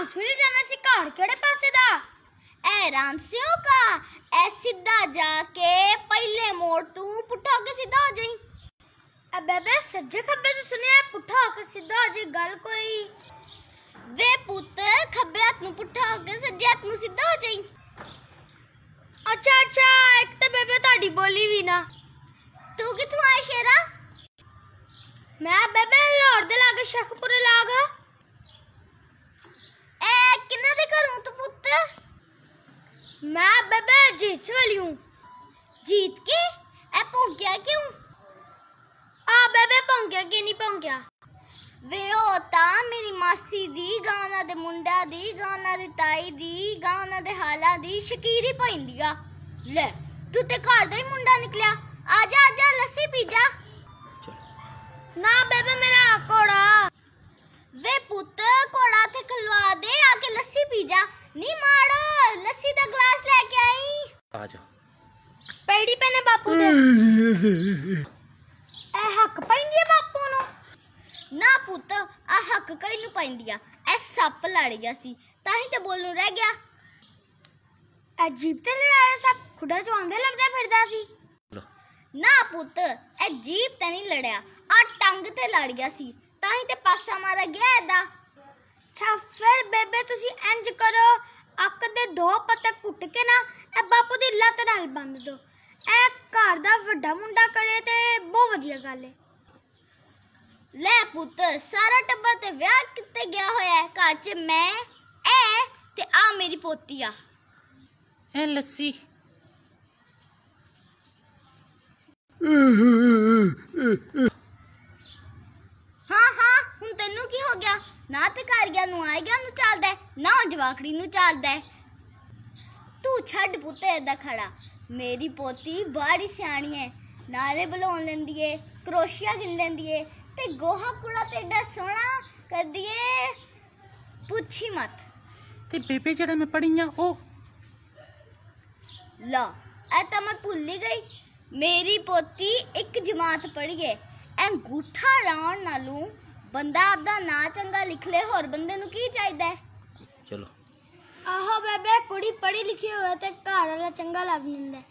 ਘਰ ਛੁੱਲ ਜਾਣਾ ਸੀ ਘਰ ਕਿਹੜੇ ਪਾਸੇ ਦਾ ਐ ਰਾਂਸਿਓ ਕਾ ਐ ਸਿੱਧਾ ਜਾ ਕੇ ਪਹਿਲੇ ਮੋੜ ਤੂੰ ਪੁੱਠਾ ਹੋ ਕੇ ਸਿੱਧਾ ਹੋ ਜਾਈ ਐ ਬੇਬੇ ਸੱਜੇ ਖੱਬੇ ਤੂੰ ਸੁਣਿਆ ਪੁੱਠਾ ਹੋ ਕੇ ਸਿੱਧਾ ਹੋ ਜਾਈ ਗੱਲ ਕੋਈ ਵੇ ਪੁੱਤ ਖੱਬੇ ਹੱਥ ਨੂੰ ਪੁੱਠਾ ਹੋ ਕੇ ਸੱਜੇ ਹੱਥ ਨੂੰ ਸਿੱਧਾ ਹੋ ਜਾਈ ਅੱਛਾ ਅੱਛਾ ਇੱਕ ਤਾਂ ਬੇਬੇ ਤੁਹਾਡੀ ਬੋਲੀ ਵੀ ਨਾ ਤੂੰ ਕਿੱਥੋਂ ਆਇਆ ਸ਼ੇਰਾ ਮੈਂ ਬੇਬੇ ਲੋੜ ਦੇ ਲਾਗੇ ਸ਼ਖਪੁਰੇ ਲਾਗਾ जीत वाली हूँ जीत के ए पोंकिया क्यों आ बेबे पोंकिया के नहीं पोंकिया वे होता मेरी मासी दी गाना दे मुंडा दी गाना दे ताई दी गाना दे हाला दी शकीरी पैंदी ले तू ते घर का ही मुंडा निकलिया आजा आजा लस्सी पी जा ਆ ਜਾ ਪੈੜੀ ਪੈਨੇ ਬਾਪੂ ਦੇ ਇਹ ਹੱਕ ਪੈਂਦੀ ਆ ਬਾਪੂ ਨੂੰ ਨਾ ਪੁੱਤ ਆ ਹੱਕ ਕਈ ਨੂੰ ਪੈਂਦੀ ਆ ਇਹ ਸੱਪ ਲੜ ਗਿਆ ਸੀ ਤਾਂ ਹੀ ਤਾਂ ਬੋਲਣ ਰਹਿ ਗਿਆ ਅਜੀਬ ਤੇ ਲੜਾਇਆ ਸੱਪ ਖੁੱਡਾ ਚੋਂ ਲੱਗਦਾ ਫਿਰਦਾ ਸੀ ਨਾ ਪੁੱਤ ਇਹ ਜੀਬ ਤੇ ਨਹੀਂ ਲੜਿਆ ਆ ਟੰਗ ਤੇ ਲੜ ਗਿਆ ਸੀ ਤਾਂ ਹੀ ਤੇ ਪਾਸਾ ਮਾਰਾ ਗਿਆ ਇਹਦਾ ਛਾ ਫਿਰ ਬੇਬੇ ਤੁਸੀਂ ਇੰਜ ਕਰੋ ਅੱਕ ਦੇ ਦੋ ਪੱਤੇ ਕੁੱਟ ਕੇ ਨਾ ਇਹ ਬਾਪੂ ਦੀ ਲੱਤ ਨਾਲ ਬੰਦ ਦੋ ਇਹ ਘਰ ਦਾ ਵੱਡਾ ਮੁੰਡਾ ਕਰੇ ਤੇ ਬਹੁਤ ਵਧੀਆ ਗੱਲ ਹੈ ਲੈ ਪੁੱਤ ਸਾਰਾ ਟੱਬਾ ਤੇ ਵਿਆਹ ਕਿੱਥੇ ਗਿਆ ਹੋਇਆ ਹੈ ਘਰ 'ਚ ਮੈਂ ਐ ਤੇ ਆ ਮੇਰੀ ਪੋਤੀ ਆ ਐ ਲੱਸੀ ਹਾਂ ਹਾਂ ਹੁਣ ਤੈਨੂੰ ਕੀ ਹੋ ਗਿਆ ਨਾ ਤੇ ਘਰ ਗਿਆ ਨੂੰ ਗਿਆ ਨੂੰ ਚੱਲਦਾ ਨਾ ਜਵਾਕੜੀ ਨੂੰ ਚੱਲਦਾ ਤੂੰ ਛੱਡ ਪੁੱਤ ਐਦਾ ਖੜਾ ਮੇਰੀ ਪੋਤੀ ਬਾੜੀ ਸਿਆਣੀ ਐ ਨਾਲੇ ਬੁਲਾਉਣ ਲੈਂਦੀ ਏ ਕਰੋਸ਼ੀਆ ਗਿਣ ਲੈਂਦੀ ਏ ਤੇ ਗੋਹਾ ਕੁੜਾ ਤੇ ਐਡਾ ਸੋਹਣਾ ਕਰਦੀ ਏ ਪੁੱਛੀ ਮਤ ਤੇ ਬੇਬੇ ਜਿਹੜਾ ਮੈਂ ਪੜੀਆਂ ਉਹ ਲਾ ਐ ਤਾਂ ਮੈਂ ਭੁੱਲ ਹੀ ਗਈ ਮੇਰੀ ਪੋਤੀ ਇੱਕ ਜਮਾਤ ਪੜੀ ਏ ਐ ਗੁੱਠਾ ਲਾਉਣ ਨਾਲੋਂ ਬੰਦਾ ਆਪਦਾ ਨਾਂ ਚੰਗਾ ਲਿਖ ਲੇ ਹੋਰ ਬੰਦੇ ਨੂੰ ਕੀ ਚਾਹੀਦਾ ਚਲੋ ਕੁੜੀ ਪੜ੍ਹੀ ਲਿਖੀ ਹੋਵੇ ਤੇ ਘਰ ਵਾਲਾ ਚੰਗਾ ਲੱਭ ਲੈਂਦਾ